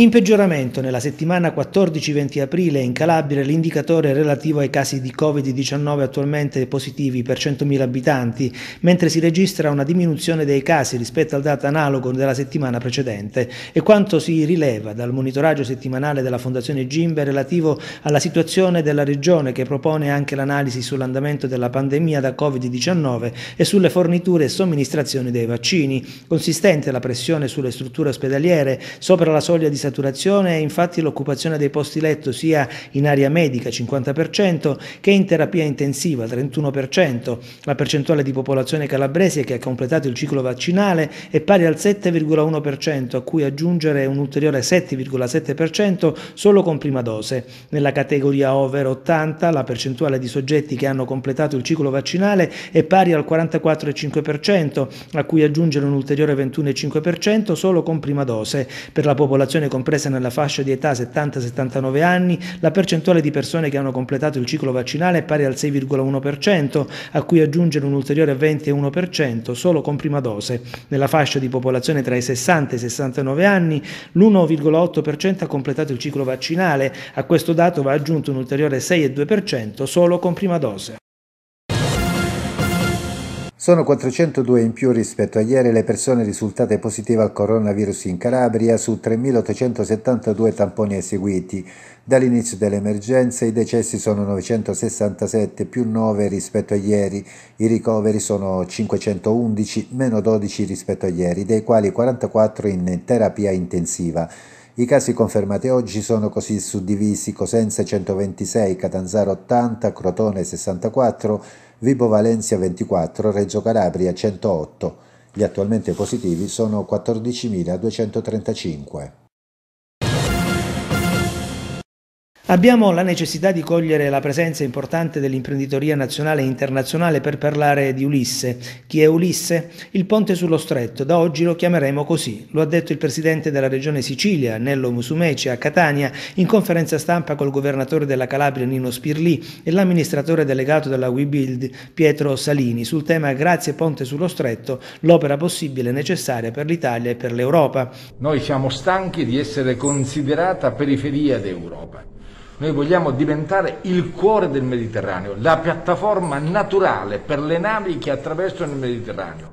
In peggioramento nella settimana 14-20 aprile in Calabria l'indicatore relativo ai casi di Covid-19 attualmente positivi per 100.000 abitanti, mentre si registra una diminuzione dei casi rispetto al dato analogo della settimana precedente e quanto si rileva dal monitoraggio settimanale della Fondazione Gimbe relativo alla situazione della regione che propone anche l'analisi sull'andamento della pandemia da Covid-19 e sulle forniture e somministrazioni dei vaccini, consistente la pressione sulle strutture ospedaliere sopra la soglia di saturazione saturazione, infatti l'occupazione dei posti letto sia in area medica 50% che in terapia intensiva 31%. La percentuale di popolazione calabrese che ha completato il ciclo vaccinale è pari al 7,1%, a cui aggiungere un ulteriore 7,7% solo con prima dose. Nella categoria over 80 la percentuale di soggetti che hanno completato il ciclo vaccinale è pari al 44,5%, a cui aggiungere un ulteriore 21,5% solo con prima dose. Per la popolazione con compresa nella fascia di età 70-79 anni, la percentuale di persone che hanno completato il ciclo vaccinale è pari al 6,1%, a cui aggiungere un ulteriore 20,1% solo con prima dose. Nella fascia di popolazione tra i 60 e i 69 anni, l'1,8% ha completato il ciclo vaccinale, a questo dato va aggiunto un ulteriore 6,2% solo con prima dose. Sono 402 in più rispetto a ieri le persone risultate positive al coronavirus in Calabria su 3.872 tamponi eseguiti. Dall'inizio dell'emergenza i decessi sono 967 più 9 rispetto a ieri, i ricoveri sono 511 meno 12 rispetto a ieri, dei quali 44 in terapia intensiva. I casi confermati oggi sono così suddivisi Cosenza 126, Catanzaro 80, Crotone 64, Vibo Valencia 24, Reggio Calabria 108. Gli attualmente positivi sono 14.235. Abbiamo la necessità di cogliere la presenza importante dell'imprenditoria nazionale e internazionale per parlare di Ulisse. Chi è Ulisse? Il ponte sullo stretto, da oggi lo chiameremo così. Lo ha detto il presidente della regione Sicilia, Nello Musumeci, a Catania, in conferenza stampa col governatore della Calabria Nino Spirlì e l'amministratore delegato della WeBuild Pietro Salini sul tema Grazie Ponte sullo Stretto, l'opera possibile e necessaria per l'Italia e per l'Europa. Noi siamo stanchi di essere considerata periferia d'Europa noi vogliamo diventare il cuore del Mediterraneo, la piattaforma naturale per le navi che attraversano il Mediterraneo.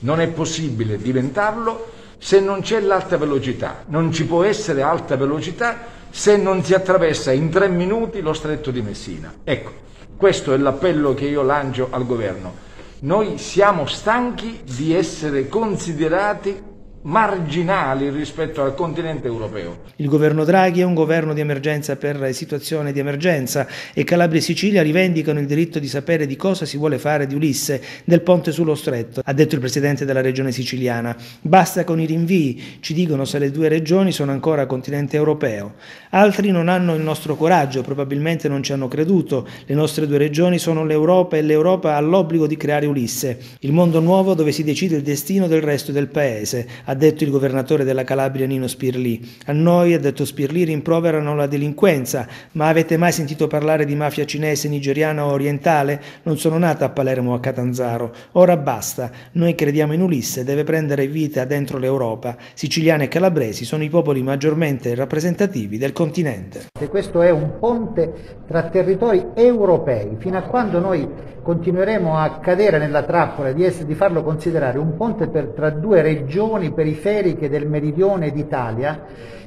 Non è possibile diventarlo se non c'è l'alta velocità. Non ci può essere alta velocità se non si attraversa in tre minuti lo stretto di Messina. Ecco, questo è l'appello che io lancio al governo. Noi siamo stanchi di essere considerati marginali rispetto al continente europeo. Il governo Draghi è un governo di emergenza per situazione di emergenza e Calabria e Sicilia rivendicano il diritto di sapere di cosa si vuole fare di Ulisse, del ponte sullo stretto, ha detto il presidente della regione siciliana. Basta con i rinvii, ci dicono se le due regioni sono ancora continente europeo. Altri non hanno il nostro coraggio, probabilmente non ci hanno creduto. Le nostre due regioni sono l'Europa e l'Europa ha l'obbligo di creare Ulisse, il mondo nuovo dove si decide il destino del resto del paese ha detto il governatore della Calabria Nino Spirli. A noi, ha detto Spirli, rimproverano la delinquenza, ma avete mai sentito parlare di mafia cinese, nigeriana o orientale? Non sono nata a Palermo o a Catanzaro. Ora basta, noi crediamo in Ulisse, deve prendere vita dentro l'Europa. Siciliani e calabresi sono i popoli maggiormente rappresentativi del continente. Questo è un ponte tra territori europei, fino a quando noi continueremo a cadere nella trappola di, essere, di farlo considerare un ponte per, tra due regioni per periferiche del meridione d'Italia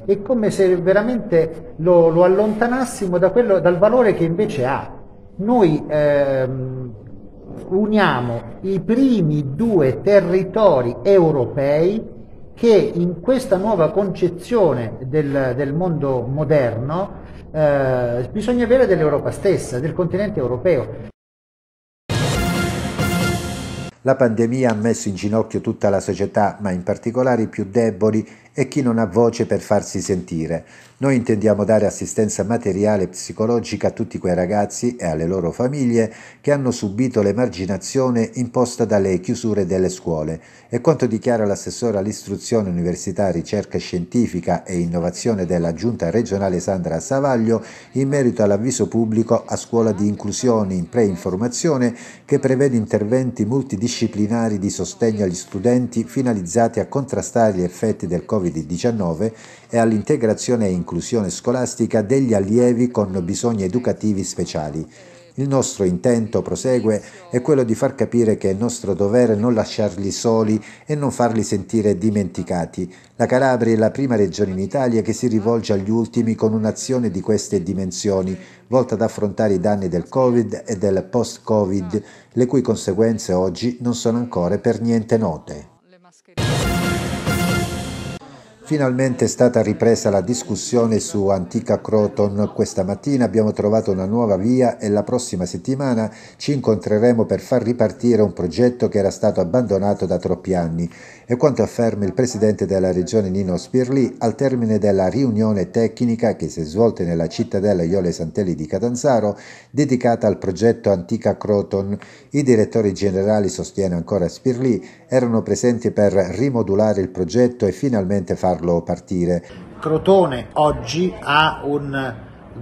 è come se veramente lo, lo allontanassimo da quello, dal valore che invece ha. Noi ehm, uniamo i primi due territori europei che in questa nuova concezione del, del mondo moderno eh, bisogna avere dell'Europa stessa, del continente europeo. La pandemia ha messo in ginocchio tutta la società, ma in particolare i più deboli e chi non ha voce per farsi sentire. Noi intendiamo dare assistenza materiale e psicologica a tutti quei ragazzi e alle loro famiglie che hanno subito l'emarginazione imposta dalle chiusure delle scuole e quanto dichiara l'assessore all'istruzione, università, ricerca scientifica e innovazione della giunta regionale Sandra Savaglio in merito all'avviso pubblico a scuola di inclusione in pre-informazione che prevede interventi multidisciplinari di sostegno agli studenti finalizzati a contrastare gli effetti del Covid-19 Covid-19 e all'integrazione e inclusione scolastica degli allievi con bisogni educativi speciali. Il nostro intento, prosegue, è quello di far capire che è nostro dovere non lasciarli soli e non farli sentire dimenticati. La Calabria è la prima regione in Italia che si rivolge agli ultimi con un'azione di queste dimensioni, volta ad affrontare i danni del Covid e del post-Covid, le cui conseguenze oggi non sono ancora per niente note. Finalmente è stata ripresa la discussione su Antica Croton. Questa mattina abbiamo trovato una nuova via e la prossima settimana ci incontreremo per far ripartire un progetto che era stato abbandonato da troppi anni. È quanto afferma il presidente della regione Nino Spirli al termine della riunione tecnica che si è svolta nella cittadella Iole Santelli di Catanzaro dedicata al progetto Antica Croton. I direttori generali, sostiene ancora Spirli, erano presenti per rimodulare il progetto e finalmente farlo farlo partire. Crotone oggi ha un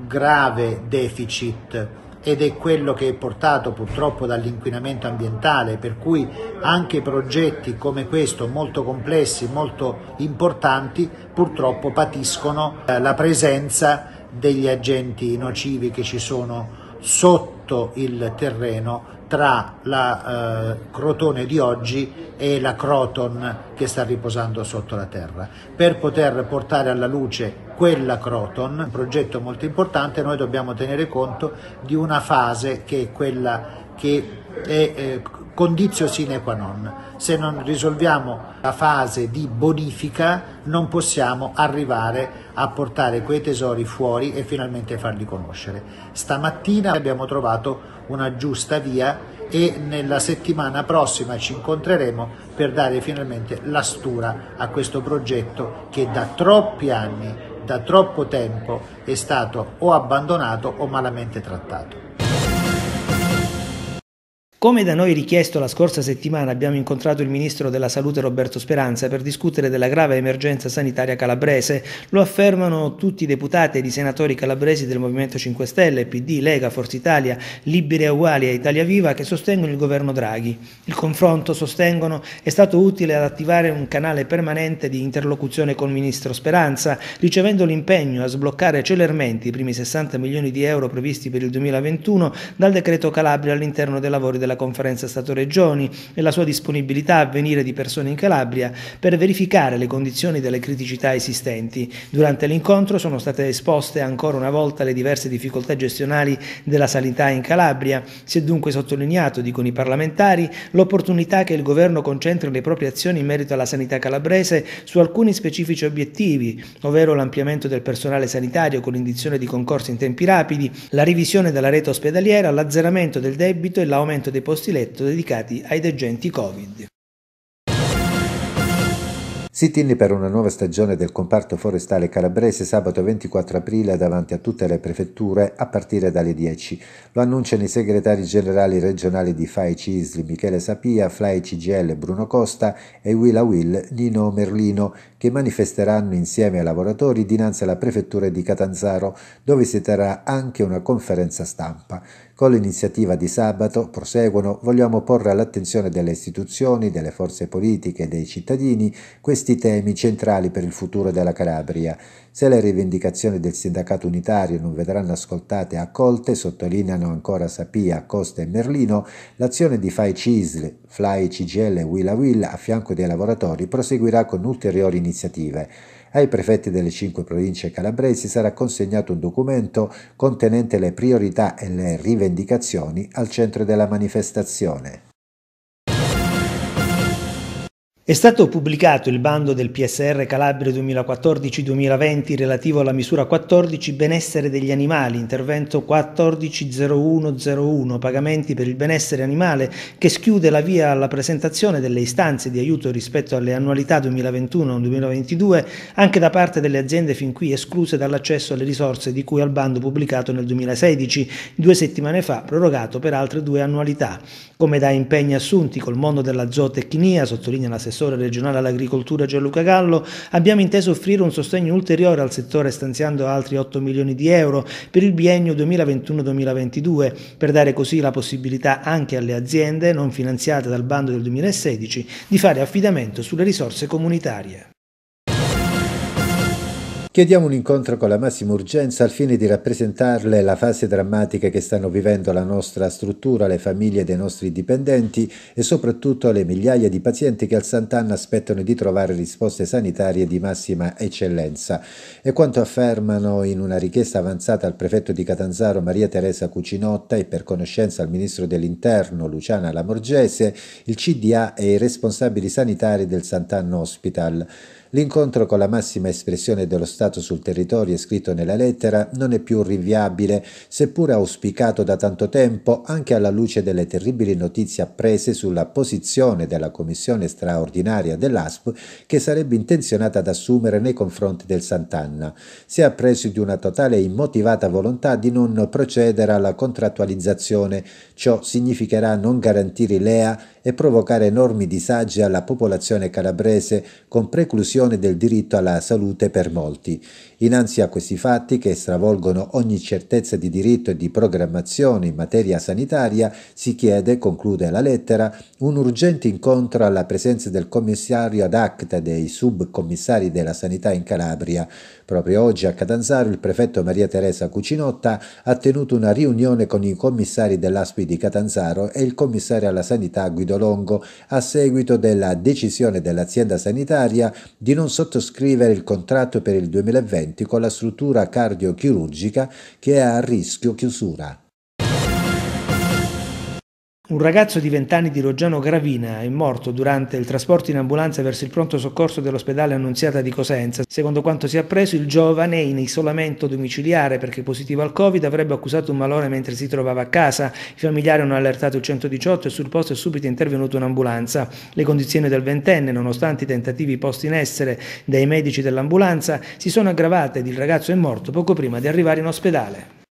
grave deficit ed è quello che è portato purtroppo dall'inquinamento ambientale, per cui anche progetti come questo, molto complessi, molto importanti, purtroppo patiscono eh, la presenza degli agenti nocivi che ci sono sotto il terreno tra la eh, Crotone di oggi e la Croton che sta riposando sotto la terra. Per poter portare alla luce quella Croton, un progetto molto importante, noi dobbiamo tenere conto di una fase che è quella che è eh, condizio sine qua non. Se non risolviamo la fase di bonifica non possiamo arrivare a portare quei tesori fuori e finalmente farli conoscere. Stamattina abbiamo trovato una giusta via e nella settimana prossima ci incontreremo per dare finalmente la stura a questo progetto che da troppi anni, da troppo tempo è stato o abbandonato o malamente trattato. Come da noi richiesto la scorsa settimana abbiamo incontrato il Ministro della Salute Roberto Speranza per discutere della grave emergenza sanitaria calabrese. Lo affermano tutti i deputati e i senatori calabresi del Movimento 5 Stelle, PD, Lega, Forza Italia, Liberi e Uguali e Italia Viva che sostengono il governo Draghi. Il confronto, sostengono, è stato utile ad attivare un canale permanente di interlocuzione con il Ministro Speranza, ricevendo l'impegno a sbloccare celermente i primi 60 milioni di euro previsti per il 2021 dal decreto Calabria all'interno dei lavori della della conferenza Stato-Regioni e la sua disponibilità a venire di persona in Calabria per verificare le condizioni delle criticità esistenti. Durante l'incontro sono state esposte ancora una volta le diverse difficoltà gestionali della sanità in Calabria. Si è dunque sottolineato, dicono i parlamentari, l'opportunità che il governo concentri le proprie azioni in merito alla sanità calabrese su alcuni specifici obiettivi, ovvero l'ampliamento del personale sanitario con l'indizione di concorsi in tempi rapidi, la revisione della rete ospedaliera, l'azzeramento del debito e l'aumento dei posti letto dedicati ai degenti Covid. Si tiene per una nuova stagione del comparto forestale calabrese sabato 24 aprile davanti a tutte le prefetture a partire dalle 10. Lo annunciano i segretari generali regionali di FAI Cisli Michele Sapia, FLAI CGL Bruno Costa e Willa Will Nino Merlino che manifesteranno insieme ai lavoratori dinanzi alla prefettura di Catanzaro dove si terrà anche una conferenza stampa. Con l'iniziativa di sabato, proseguono, vogliamo porre all'attenzione delle istituzioni, delle forze politiche e dei cittadini questi temi centrali per il futuro della Calabria. Se le rivendicazioni del sindacato unitario non vedranno ascoltate e accolte, sottolineano ancora Sapia, Costa e Merlino, l'azione di Fai Cisl, Fly CGL e Willa Will a fianco dei lavoratori proseguirà con ulteriori iniziative. Ai prefetti delle cinque province calabresi sarà consegnato un documento contenente le priorità e le rivendicazioni al centro della manifestazione. È stato pubblicato il bando del PSR Calabria 2014-2020 relativo alla misura 14 benessere degli animali, intervento 140101 pagamenti per il benessere animale che schiude la via alla presentazione delle istanze di aiuto rispetto alle annualità 2021-2022 anche da parte delle aziende fin qui escluse dall'accesso alle risorse di cui al bando pubblicato nel 2016, due settimane fa prorogato per altre due annualità. Come da impegni assunti col mondo della zootecnia, sottolinea la sessione l'assessore regionale all'agricoltura Gianluca Gallo, abbiamo inteso offrire un sostegno ulteriore al settore stanziando altri 8 milioni di euro per il biennio 2021-2022 per dare così la possibilità anche alle aziende non finanziate dal bando del 2016 di fare affidamento sulle risorse comunitarie. Chiediamo un incontro con la massima urgenza al fine di rappresentarle la fase drammatica che stanno vivendo la nostra struttura, le famiglie dei nostri dipendenti e soprattutto le migliaia di pazienti che al Sant'Anna aspettano di trovare risposte sanitarie di massima eccellenza. E quanto affermano in una richiesta avanzata al prefetto di Catanzaro Maria Teresa Cucinotta e per conoscenza al ministro dell'Interno Luciana Lamorgese, il CDA e i responsabili sanitari del Sant'Anna Hospital. L'incontro con la massima espressione dello Stato sul territorio scritto nella lettera non è più rinviabile, seppur auspicato da tanto tempo, anche alla luce delle terribili notizie apprese sulla posizione della Commissione straordinaria dell'ASP che sarebbe intenzionata ad assumere nei confronti del Sant'Anna. Si è appreso di una totale e immotivata volontà di non procedere alla contrattualizzazione. Ciò significherà non garantire l'EA e provocare enormi disagi alla popolazione calabrese, con preclusione violazione del diritto alla salute per molti. Innanzi a questi fatti che stravolgono ogni certezza di diritto e di programmazione in materia sanitaria, si chiede, conclude la lettera, un urgente incontro alla presenza del commissario ad acta dei subcommissari della sanità in Calabria. Proprio oggi a Catanzaro il prefetto Maria Teresa Cucinotta ha tenuto una riunione con i commissari dell'ASPI di Catanzaro e il commissario alla sanità Guido Longo a seguito della decisione dell'azienda sanitaria di non sottoscrivere il contratto per il 2020 con la struttura cardiochirurgica che è a rischio chiusura. Un ragazzo di 20 anni di Loggiano Gravina è morto durante il trasporto in ambulanza verso il pronto soccorso dell'ospedale Annunziata di Cosenza. Secondo quanto si è appreso, il giovane in isolamento domiciliare perché positivo al Covid avrebbe accusato un malore mentre si trovava a casa. I familiari hanno allertato il 118 e sul posto è subito intervenuta un'ambulanza. Le condizioni del ventenne, nonostante i tentativi posti in essere dai medici dell'ambulanza, si sono aggravate ed il ragazzo è morto poco prima di arrivare in ospedale.